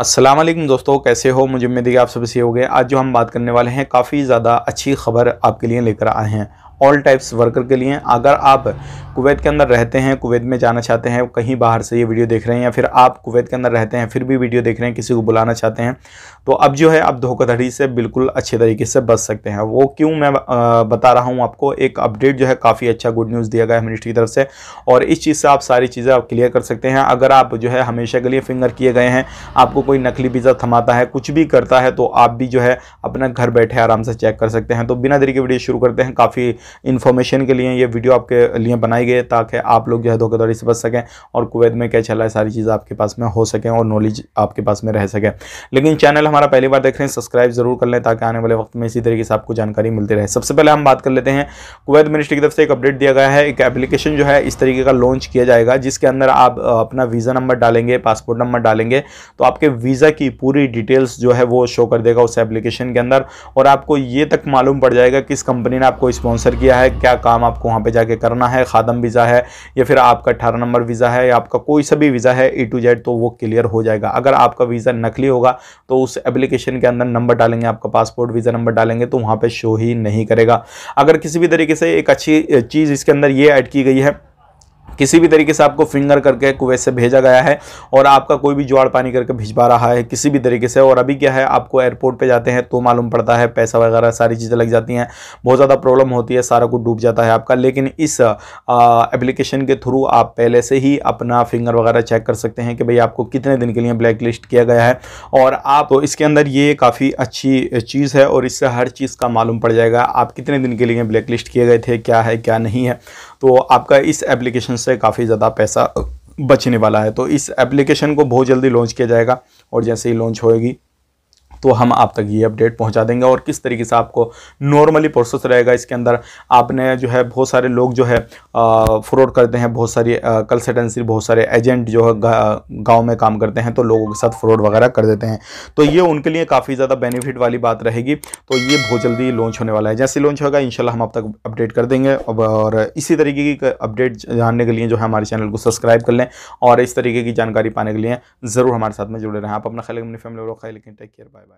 अस्सलाम वालेकुम दोस्तों कैसे हो मुझे उम्मीद है कि आप सब सही हो गए आज जो हम बात करने वाले हैं काफ़ी ज़्यादा अच्छी खबर आपके लिए लेकर आए हैं ऑल टाइप्स वर्कर के लिए अगर आप कुवैत के अंदर रहते हैं कुवैत में जाना चाहते हैं कहीं बाहर से ये वीडियो देख रहे हैं या फिर आप कुवैत के अंदर रहते हैं फिर भी वीडियो देख रहे हैं किसी को बुलाना चाहते हैं तो अब जो है आप धोखाधड़ी से बिल्कुल अच्छे तरीके से बच सकते हैं वो क्यों मैं बता रहा हूँ आपको एक अपडेट जो है काफ़ी अच्छा गुड न्यूज़ दिया गया है मिनिस्ट्री की तरफ से और इस चीज़ से आप सारी चीज़ें आप क्लियर कर सकते हैं अगर आप जो है हमेशा के लिए फिंगर किए गए हैं आपको कोई नकली वीज़ा थमाता है कुछ भी करता है तो आप भी जो है अपना घर बैठे आराम से चेक कर सकते हैं तो बिना देरी के वीडियो शुरू करते हैं काफ़ी इन्फॉर्मेशन के लिए ये वीडियो आपके लिए बनाई गई ताकि आप लोग जो है धोखाधड़ी बच सकें और कुवैत में क्या चल रहा है सारी चीज़ आपके पास में हो सकें और नॉलेज आपके पास में रह सकें लेकिन चैनल हमारा पहली बार देख रहे हैं सब्सक्राइब जरूर कर लें ताकि आने वाले वक्त में इसी तरीके से आपको जानकारी मिलती रहे सबसे पहले हम बात कर लेते हैं कुवैत मिनिस्ट्री की तरफ से एक अपडेट दिया गया है एक एप्लीकेशन जो है इस तरीके का लॉन्च किया जाएगा जिसके अंदर आप अपना वीज़ा नंबर डालेंगे पासपोर्ट नंबर डालेंगे तो आपके वीज़ा की पूरी डिटेल्स जो है वो शो कर देगा उस एप्लीकेशन के अंदर और आपको ये तक मालूम पड़ जाएगा किस कंपनी ने आपको स्पॉन्सर किया है क्या काम आपको वहाँ पे जाके करना है खादम वीज़ा है या फिर आपका अठारह नंबर वीज़ा है या आपका कोई सा भी वीज़ा है ए टू जेड तो वो क्लियर हो जाएगा अगर आपका वीज़ा नकली होगा तो उस एप्लीकेशन के अंदर नंबर डालेंगे आपका पासपोर्ट वीज़ा नंबर डालेंगे तो वहाँ पर शो ही नहीं करेगा अगर किसी भी तरीके से एक अच्छी चीज़ इसके अंदर ये ऐड की गई है किसी भी तरीके से आपको फिंगर करके कुवैत से भेजा गया है और आपका कोई भी जुआड़ पानी करके भिजवा रहा है किसी भी तरीके से और अभी क्या है आपको एयरपोर्ट पर जाते हैं तो मालूम पड़ता है पैसा वगैरह सारी चीज़ें लग जाती हैं बहुत ज़्यादा प्रॉब्लम होती है सारा कुछ डूब जाता है आपका लेकिन इस एप्लीकेशन के थ्रू आप पहले से ही अपना फिंगर वगैरह चेक कर सकते हैं कि भाई आपको कितने दिन के लिए ब्लैक लिस्ट किया गया है और आप तो इसके अंदर ये काफ़ी अच्छी चीज़ है और इससे हर चीज़ का मालूम पड़ जाएगा आप कितने दिन के लिए ब्लैक लिस्ट किए गए थे क्या है क्या नहीं है तो आपका इस एप्लीकेशन से काफ़ी ज़्यादा पैसा बचने वाला है तो इस एप्लीकेशन को बहुत जल्दी लॉन्च किया जाएगा और जैसे ही लॉन्च होएगी तो हम आप तक ये अपडेट पहुंचा देंगे और किस तरीके से आपको नॉर्मली प्रोसेस रहेगा इसके अंदर आपने जो है बहुत सारे लोग जो है फ्रॉड करते हैं बहुत सारी कंसल्टेंसी बहुत सारे एजेंट जो है गाँव में काम करते हैं तो लोगों के साथ फ्रॉड वगैरह कर देते हैं तो ये उनके लिए काफ़ी ज़्यादा बेनिफिट वाली बात रहेगी तो ये बहुत जल्दी लॉन्च होने वाला है जैसे लॉन्च होगा इनशाला हम आप तक अपडेट कर देंगे और इसी तरीके की अपडेट जानने के लिए जो है हमारे चैनल को सब्सक्राइब कर लें और इस तरीके की जानकारी पाने के लिए ज़रूर हमारे साथ में जुड़े रहें आप अपना ख्याल अपनी फैमिली और ख्याल टेक केयर बाय बाय